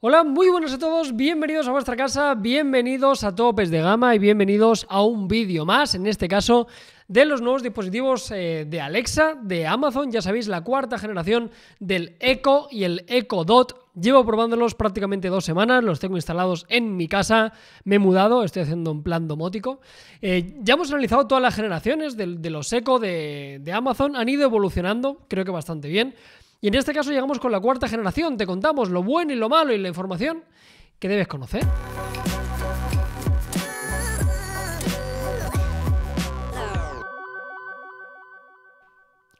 Hola, muy buenos a todos, bienvenidos a vuestra casa, bienvenidos a Topes de Gama y bienvenidos a un vídeo más, en este caso de los nuevos dispositivos eh, de Alexa, de Amazon, ya sabéis, la cuarta generación del Echo y el Echo Dot, Llevo probándolos prácticamente dos semanas, los tengo instalados en mi casa, me he mudado, estoy haciendo un plan domótico. Eh, ya hemos analizado todas las generaciones de, los Echo de Amazon, han ido evolucionando, creo que bastante bien. Y en este caso llegamos con la cuarta generación, te contamos lo bueno y lo malo y la información que debes conocer.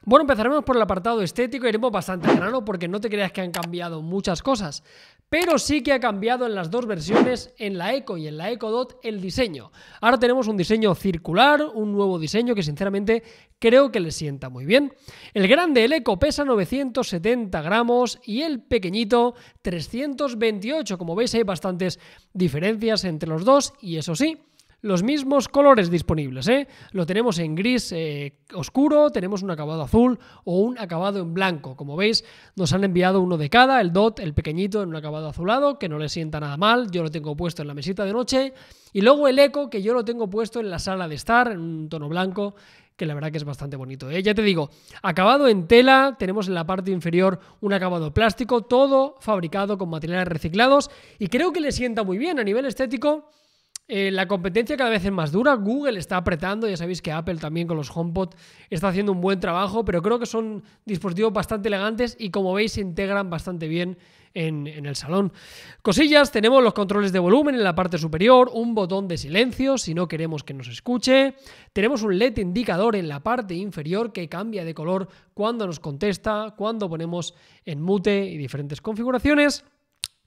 Bueno, empezaremos por el apartado estético, y iremos bastante grano porque no te creas que han cambiado muchas cosas, pero sí que ha cambiado en las dos versiones, en la Eco y en la Eco Dot, el diseño. Ahora tenemos un diseño circular, un nuevo diseño que sinceramente creo que le sienta muy bien. El grande, el Eco, pesa 970 gramos y el pequeñito 328. Como veis hay bastantes diferencias entre los dos y eso sí, los mismos colores disponibles. ¿eh? Lo tenemos en gris eh, oscuro, tenemos un acabado azul o un acabado en blanco. Como veis, nos han enviado uno de cada, el DOT, el pequeñito, en un acabado azulado, que no le sienta nada mal, yo lo tengo puesto en la mesita de noche, y luego el eco, que yo lo tengo puesto en la sala de estar, en un tono blanco, que la verdad que es bastante bonito. ¿eh? Ya te digo, acabado en tela, tenemos en la parte inferior un acabado plástico, todo fabricado con materiales reciclados, y creo que le sienta muy bien a nivel estético. Eh, la competencia cada vez es más dura, Google está apretando, ya sabéis que Apple también con los HomePod está haciendo un buen trabajo, pero creo que son dispositivos bastante elegantes y como veis se integran bastante bien en, en, el salón. Cosillas, tenemos los controles de volumen en la parte superior, un botón de silencio si no queremos que nos escuche, tenemos un LED indicador en la parte inferior que cambia de color cuando nos contesta, cuando ponemos en mute y diferentes configuraciones.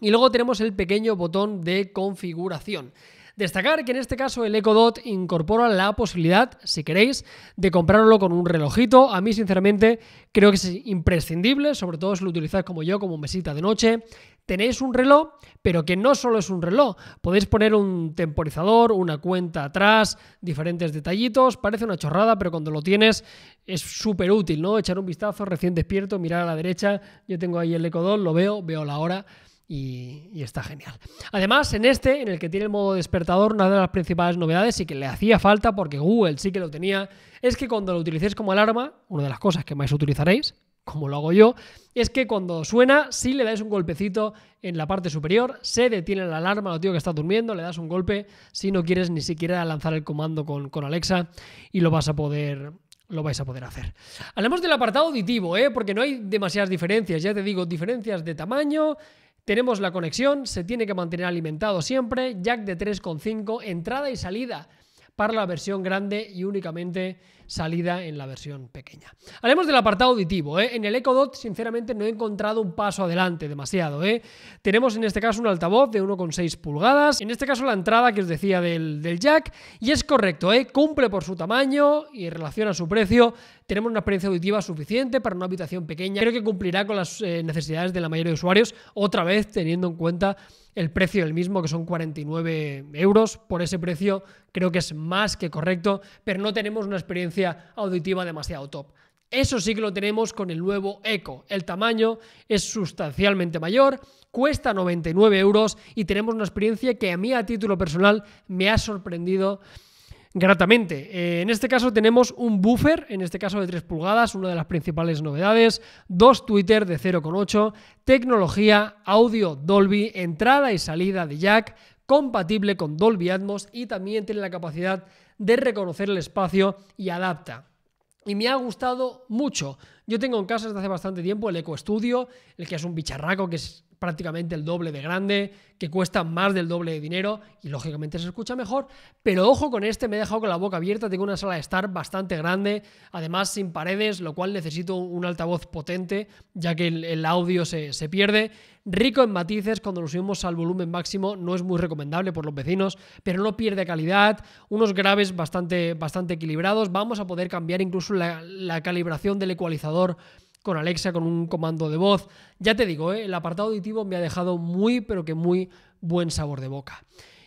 Y luego tenemos el pequeño botón de configuración. Destacar que en este caso el Echo Dot incorpora la posibilidad, si queréis, de comprarlo con un relojito. A mí, sinceramente, creo que es imprescindible, sobre todo si lo utilizáis como yo, como mesita de noche. Tenéis un reloj, pero que no solo es un reloj. Podéis poner un temporizador, una cuenta atrás, diferentes detallitos. Parece una chorrada, pero cuando lo tienes es súper útil, ¿no? Echar un vistazo, recién despierto, mirar a la derecha. Yo tengo ahí el EcoDot, lo veo, veo la hora y, está genial. Además, en este, en el que tiene el modo despertador, una de las principales novedades y que le hacía falta porque Google sí que lo tenía, es que cuando lo utilicéis como alarma, una de las cosas que más utilizaréis, como lo hago yo, es que cuando suena, si le dais un golpecito en la parte superior, se detiene la alarma, lo tío que está durmiendo, le das un golpe, si no quieres ni siquiera lanzar el comando con, con Alexa y lo vas a poder lo vais a poder hacer. Hablemos del apartado auditivo, ¿eh? porque no hay demasiadas diferencias, ya te digo, diferencias de tamaño, tenemos la conexión, se tiene que mantener alimentado siempre, jack de 3,5, entrada y salida para la versión grande y únicamente salida en la versión pequeña. Hablemos del apartado auditivo. ¿eh? En el Echo Dot, sinceramente, no he encontrado un paso adelante demasiado. ¿eh? Tenemos en este caso un altavoz de 1,6 pulgadas. En este caso, la entrada que os decía del, del jack. Y es correcto, ¿eh? cumple por su tamaño y en relación a su precio. Tenemos una experiencia auditiva suficiente para una habitación pequeña. Creo que cumplirá con las eh, necesidades de la mayoría de usuarios, otra vez teniendo en cuenta el precio del mismo, que son 49 euros. Por ese precio creo que es más que correcto, pero no tenemos una experiencia auditiva demasiado top. Eso sí que lo tenemos con el nuevo Echo. El tamaño es sustancialmente mayor, cuesta 99 euros y tenemos una experiencia que a mí a título personal me ha sorprendido gratamente. Eh, en este caso tenemos un buffer, en este caso de 3 pulgadas, una de las principales novedades, dos Twitter de 0,8, tecnología audio Dolby, entrada y salida de jack, compatible con Dolby Atmos y también tiene la capacidad de reconocer el espacio y adapta. Y me ha gustado mucho yo tengo en casa desde hace bastante tiempo el Eco Studio, el que es un bicharraco que es prácticamente el doble de grande, que cuesta más del doble de dinero y lógicamente se escucha mejor. Pero ojo con este, me he dejado con la boca abierta, tengo una sala de estar bastante grande, además sin paredes, lo cual necesito un altavoz potente, ya que el, audio se, pierde. Rico en matices, cuando lo subimos al volumen máximo no es muy recomendable por los vecinos, pero no pierde calidad, unos graves bastante, bastante equilibrados, vamos a poder cambiar incluso la calibración del ecualizador con Alexa, con un comando de voz. Ya te digo, ¿eh? el apartado auditivo me ha dejado muy, pero que muy buen sabor de boca.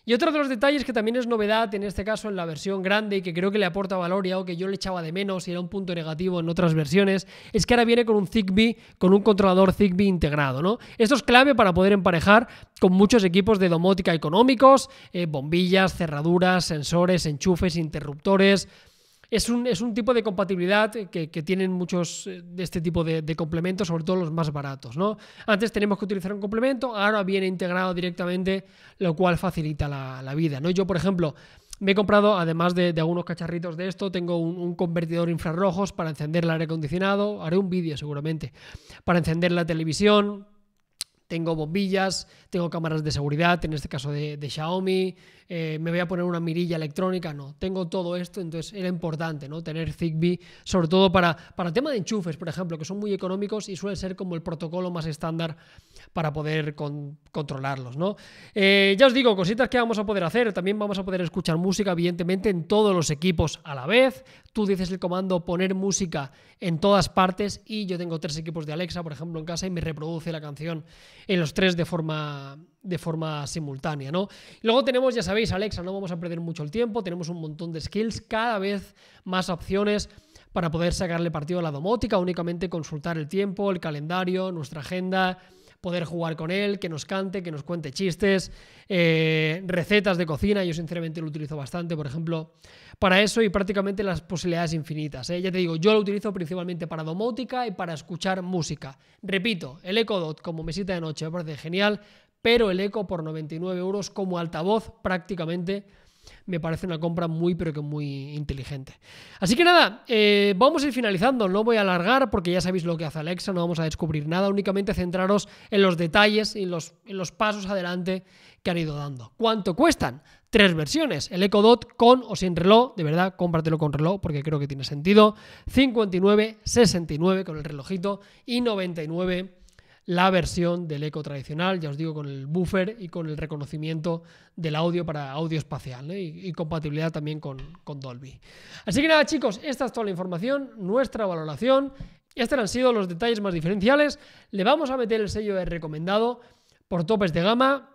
Y otro de los detalles que también es novedad, en este caso en la versión grande y que creo que le aporta valor y algo que yo le echaba de menos y era un punto negativo en otras versiones, es que ahora viene con un Zigbee, con un controlador Zigbee integrado. ¿no? Esto es clave para poder emparejar con muchos equipos de domótica económicos, eh, bombillas, cerraduras, sensores, enchufes, interruptores es un, tipo de compatibilidad eh, que, tienen muchos eh, de este tipo de, complementos, sobre todo los más baratos. ¿no? Antes teníamos que utilizar un complemento, ahora viene integrado directamente, lo cual facilita la, vida. ¿no? Yo, por ejemplo, me he comprado, además de, algunos cacharritos de esto, tengo un, convertidor infrarrojos para encender el aire acondicionado. Haré un vídeo seguramente. Para encender la televisión tengo bombillas, tengo cámaras de seguridad, en este caso de, Xiaomi, eh, me voy a poner una mirilla electrónica, no, tengo todo esto, entonces era importante ¿no? tener Zigbee, sobre todo para, para tema de enchufes, por ejemplo, que son muy económicos y suelen ser como el protocolo más estándar para poder controlarlos. ¿no? Eh, ya os digo, cositas que vamos a poder hacer, también vamos a poder escuchar música, evidentemente, en todos los equipos a la vez, tú dices el comando poner música en todas partes y yo tengo tres equipos de Alexa, por ejemplo, en casa y me reproduce la canción en los tres de forma, de forma simultánea. ¿no? Luego tenemos, ya sabéis, Alexa, no vamos a perder mucho el tiempo, tenemos un montón de skills, cada vez más opciones para poder sacarle partido a la domótica, únicamente consultar el tiempo, el calendario, nuestra agenda, poder jugar con él, que nos cante, que nos cuente chistes, eh, recetas de cocina, yo sinceramente lo utilizo bastante, por ejemplo, para eso y prácticamente las posibilidades infinitas. ¿eh? Ya te digo, yo lo utilizo principalmente para domótica y para escuchar música. Repito, el Echo Dot como mesita de noche me parece genial, pero el Echo por 99 euros como altavoz prácticamente me parece una compra muy, pero que muy inteligente. Así que nada, eh, vamos a ir finalizando, no voy a alargar porque ya sabéis lo que hace Alexa, no vamos a descubrir nada, únicamente centraros en los detalles y los, en los pasos adelante que han ido dando. ¿Cuánto cuestan? Tres versiones, el Ecodot Dot con o sin reloj, de verdad, cómpratelo con reloj porque creo que tiene sentido, 59, 69 con el relojito y 99 la versión del eco tradicional, ya os digo, con el buffer y con el reconocimiento del audio para audio espacial ¿eh? y, compatibilidad también con, con Dolby. Así que nada chicos, esta es toda la información, nuestra valoración. Estos han sido los detalles más diferenciales. Le vamos a meter el sello de recomendado por topes de gama,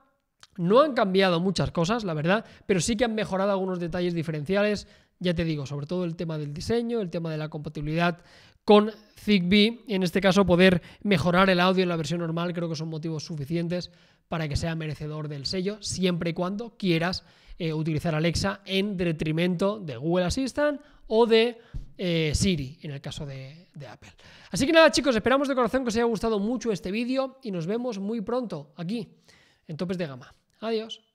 no han cambiado muchas cosas, la verdad, pero sí que han mejorado algunos detalles diferenciales ya te digo, sobre todo el tema del diseño, el tema de la compatibilidad con Zigbee, en este caso poder mejorar el audio en la versión normal, creo que son motivos suficientes para que sea merecedor del sello, siempre y cuando quieras eh, utilizar Alexa en detrimento de Google Assistant o de eh, Siri, en el caso de Apple. Así que nada chicos, esperamos de corazón que os haya gustado mucho este vídeo y nos vemos muy pronto aquí, en Topes de Gama. Adiós.